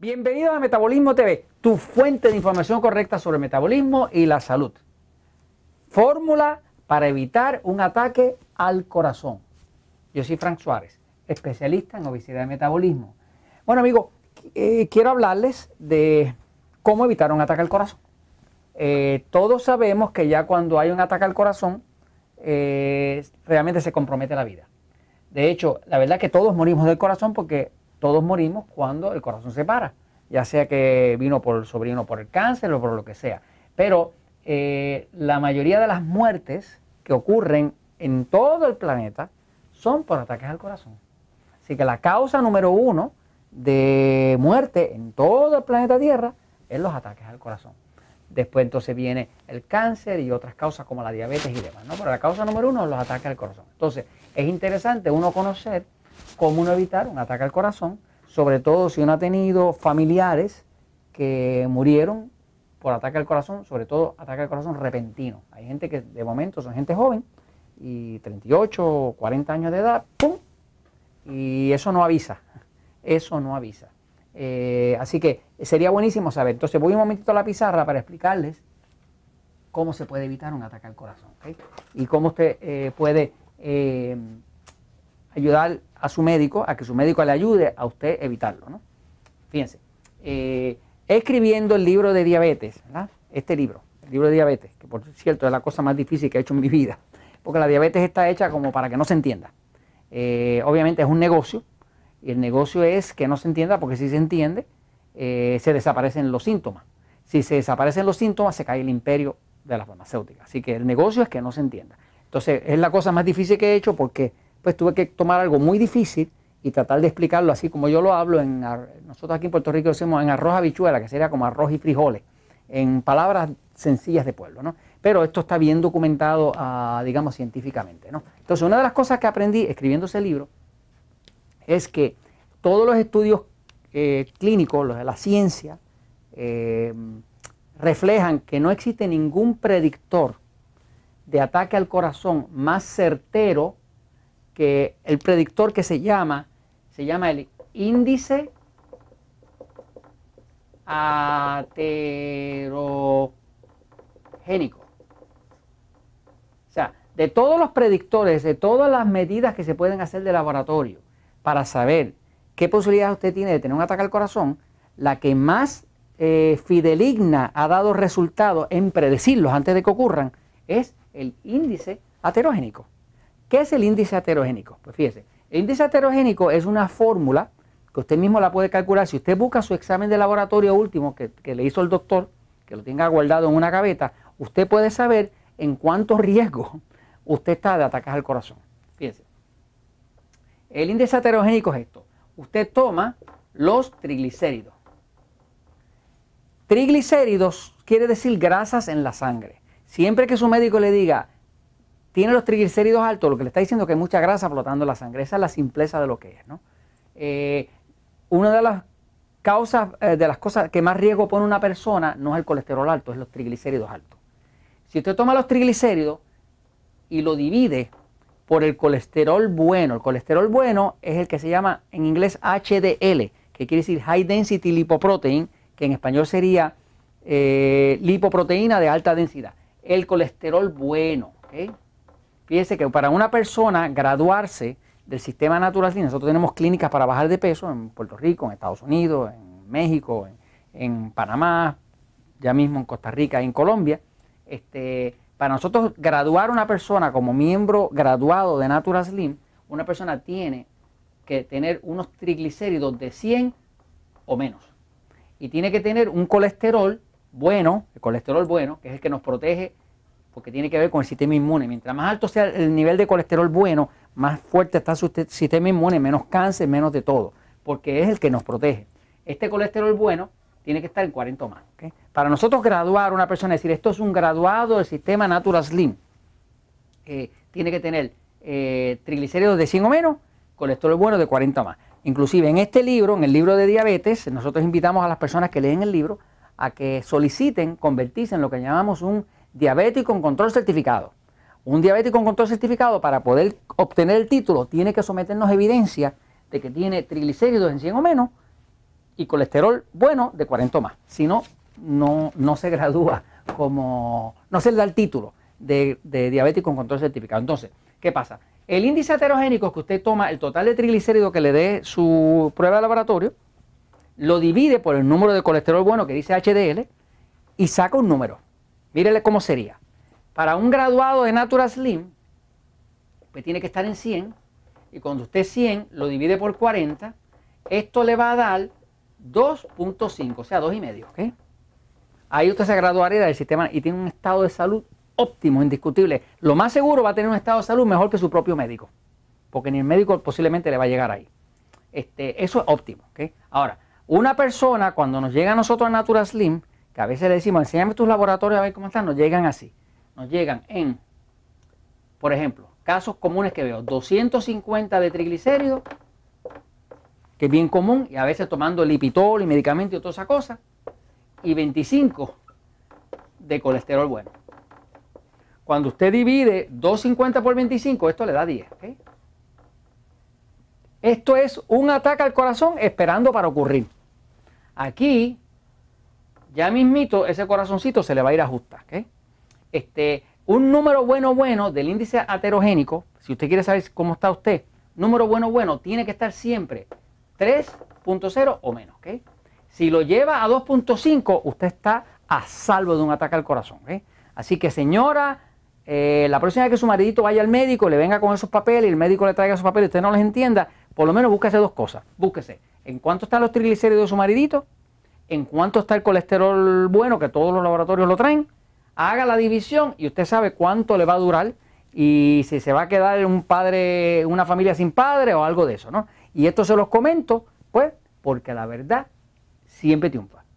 Bienvenidos a Metabolismo TV, tu fuente de información correcta sobre el metabolismo y la salud. Fórmula para evitar un ataque al corazón. Yo soy Frank Suárez, especialista en obesidad y metabolismo. Bueno, amigo, eh, quiero hablarles de cómo evitar un ataque al corazón. Eh, todos sabemos que ya cuando hay un ataque al corazón, eh, realmente se compromete la vida. De hecho, la verdad es que todos morimos del corazón porque todos morimos cuando el corazón se para, ya sea que vino por el sobrino por el cáncer o por lo que sea. Pero eh, la mayoría de las muertes que ocurren en todo el planeta son por ataques al corazón. Así que la causa número uno de muerte en todo el planeta Tierra es los ataques al corazón. Después entonces viene el cáncer y otras causas como la diabetes y demás, ¿no? Pero la causa número uno es los ataques al corazón. Entonces, es interesante uno conocer cómo no evitar un ataque al corazón, sobre todo si uno ha tenido familiares que murieron por ataque al corazón, sobre todo ataque al corazón repentino. Hay gente que de momento son gente joven y 38 o 40 años de edad, ¡pum! Y eso no avisa, eso no avisa. Eh, así que sería buenísimo saber. Entonces voy un momentito a la pizarra para explicarles cómo se puede evitar un ataque al corazón ¿okay? y cómo usted eh, puede eh, ayudar a su médico, a que su médico le ayude a usted evitarlo. ¿no? Fíjense, eh, escribiendo el libro de diabetes, este libro, el libro de diabetes, que por cierto es la cosa más difícil que he hecho en mi vida, porque la diabetes está hecha como para que no se entienda. Eh, obviamente es un negocio, y el negocio es que no se entienda, porque si se entiende, eh, se desaparecen los síntomas. Si se desaparecen los síntomas, se cae el imperio de la farmacéutica. Así que el negocio es que no se entienda. Entonces, es la cosa más difícil que he hecho porque pues tuve que tomar algo muy difícil y tratar de explicarlo así como yo lo hablo. En, nosotros aquí en Puerto Rico decimos en arroz habichuela, que sería como arroz y frijoles, en palabras sencillas de pueblo, ¿no? Pero esto está bien documentado, ah, digamos, científicamente, ¿no? Entonces, una de las cosas que aprendí escribiendo ese libro es que todos los estudios eh, clínicos, los de la ciencia, eh, reflejan que no existe ningún predictor de ataque al corazón más certero que el predictor que se llama, se llama el índice aterogénico. O sea, de todos los predictores, de todas las medidas que se pueden hacer de laboratorio para saber qué posibilidad usted tiene de tener un ataque al corazón, la que más eh, fideligna ha dado resultado en predecirlos antes de que ocurran es el índice aterogénico. ¿Qué es el índice heterogénico? Pues fíjese, el índice heterogénico es una fórmula que usted mismo la puede calcular. Si usted busca su examen de laboratorio último que, le hizo el doctor, que lo tenga guardado en una gaveta, usted puede saber en cuánto riesgo usted está de atacar al corazón. Fíjense. El índice heterogénico es esto. Usted toma los triglicéridos. Triglicéridos quiere decir grasas en la sangre. Siempre que su médico le diga tiene los triglicéridos altos, lo que le está diciendo que hay mucha grasa flotando en la sangre. Esa es la simpleza de lo que es. ¿no? Eh, una de las causas, eh, de las cosas que más riesgo pone una persona no es el colesterol alto, es los triglicéridos altos. Si usted toma los triglicéridos y lo divide por el colesterol bueno, el colesterol bueno es el que se llama en inglés HDL, que quiere decir High Density Lipoprotein, que en español sería eh, lipoproteína de alta densidad. El colesterol bueno. ¿ok? Fíjese que para una persona graduarse del sistema natural, nosotros tenemos clínicas para bajar de peso en Puerto Rico, en Estados Unidos, en México, en, Panamá, ya mismo en Costa Rica y en Colombia. Este, para nosotros graduar una persona como miembro graduado de Natural Slim, una persona tiene que tener unos triglicéridos de 100 o menos. Y tiene que tener un colesterol bueno, el colesterol bueno, que es el que nos protege porque tiene que ver con el sistema inmune. Mientras más alto sea el nivel de colesterol bueno, más fuerte está su sistema inmune, menos cáncer, menos de todo, porque es el que nos protege. Este colesterol bueno tiene que estar en 40 o más. Para nosotros graduar una persona, decir esto es un graduado del sistema Natural Slim, eh, tiene que tener eh, triglicéridos de 100 o menos, colesterol bueno de 40 o más. Inclusive en este libro, en el libro de diabetes, nosotros invitamos a las personas que leen el libro a que soliciten convertirse en lo que llamamos un diabético con control certificado. Un diabético con control certificado para poder obtener el título tiene que someternos evidencia de que tiene triglicéridos en 100 o menos y colesterol bueno de 40 o más. Si no, no, no se gradúa como, no se le da el título de, de diabético con control certificado. Entonces, ¿qué pasa? El índice heterogénico que usted toma, el total de triglicéridos que le dé su prueba de laboratorio, lo divide por el número de colesterol bueno que dice HDL y saca un número. Mírele cómo sería. Para un graduado de Natura Slim, que tiene que estar en 100 y cuando usted 100 lo divide por 40, esto le va a dar 2.5, o sea, 2,5, ¿ok? Ahí usted se graduaría del sistema y tiene un estado de salud óptimo, indiscutible. Lo más seguro va a tener un estado de salud mejor que su propio médico, porque ni el médico posiblemente le va a llegar ahí. Este, eso es óptimo, ¿ok? Ahora, una persona cuando nos llega a nosotros a Natura Slim, a veces le decimos, enséñame tus laboratorios a ver cómo están, nos llegan así. Nos llegan en, por ejemplo, casos comunes que veo, 250 de triglicéridos, que es bien común, y a veces tomando lipitol y medicamentos y toda esa cosa, y 25 de colesterol bueno. Cuando usted divide 250 por 25, esto le da 10. Esto es un ataque al corazón esperando para ocurrir. Aquí ya mismito ese corazoncito se le va a ir a ajustar. Este, un número bueno bueno del índice aterogénico, si usted quiere saber cómo está usted, número bueno bueno tiene que estar siempre 3.0 o menos. Si lo lleva a 2.5, usted está a salvo de un ataque al corazón. Así que señora, eh, la próxima vez que su maridito vaya al médico, le venga con esos papeles y el médico le traiga esos papeles y usted no los entienda, por lo menos búsquese dos cosas. Búsquese en cuánto están los triglicéridos de su maridito en cuánto está el colesterol bueno, que todos los laboratorios lo traen, haga la división y usted sabe cuánto le va a durar y si se va a quedar un padre, una familia sin padre o algo de eso, ¿no? Y esto se los comento, pues, porque la verdad siempre triunfa.